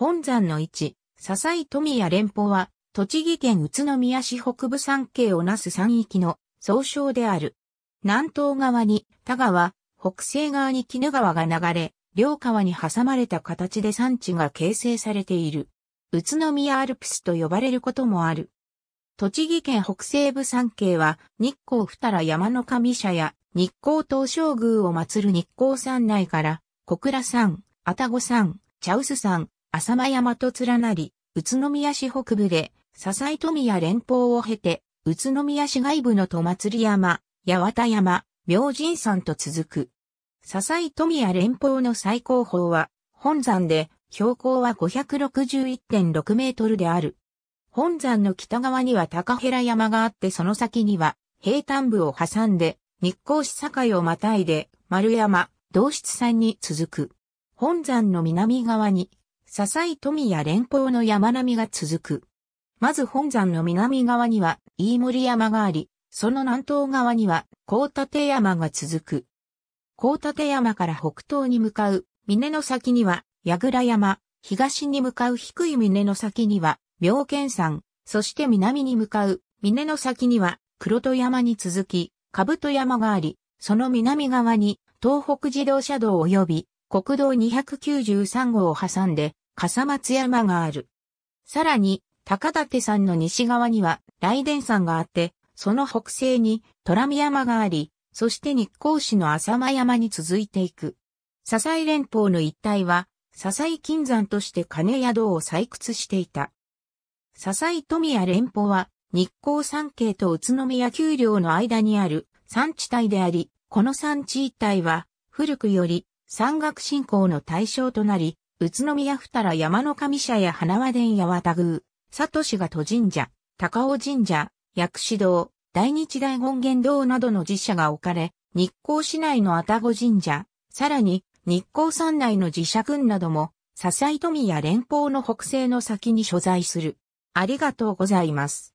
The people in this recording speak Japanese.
本山の位置、笹井富谷連峰は、栃木県宇都宮市北部山系をなす山域の総称である。南東側に田川、北西側に絹川が流れ、両川に挟まれた形で山地が形成されている。宇都宮アルプスと呼ばれることもある。栃木県北西部山系は、日光二良山の神社や、日光東照宮を祀る日光山内から、小倉山、愛宕山、茶臼山、浅間山と連なり、宇都宮市北部で、笹井富谷連峰を経て、宇都宮市外部の戸祭山、八幡山、明神山と続く。笹井富谷連峰の最高峰は、本山で、標高は561.6メートルである。本山の北側には高平山があってその先には、平坦部を挟んで、日光市境をまたいで、丸山、同室山に続く。本山の南側に、笹井富や連峰の山並みが続く。まず本山の南側には飯森山があり、その南東側には高立山が続く。高立山から北東に向かう峰の先には櫓山、東に向かう低い峰の先には妙見山、そして南に向かう峰の先には黒戸山に続き、兜山があり、その南側に東北自動車道及び国道293号を挟んで笠松山がある。さらに、高立山の西側には雷電山があって、その北西に虎見山があり、そして日光市の浅間山に続いていく。笹井連峰の一帯は、笹井金山として金宿を採掘していた。笹井富谷連峰は、日光山系と宇都宮丘陵の間にある山地帯であり、この山地一帯は、古くより山岳信仰の対象となり、宇都宮二ら山の神社や花和殿や綿宮、佐渡志が都神社、高尾神社、薬師堂、大日大権現堂などの寺社が置かれ、日光市内の愛宕神社、さらに日光山内の寺社群なども、笹井富や連邦の北西の先に所在する。ありがとうございます。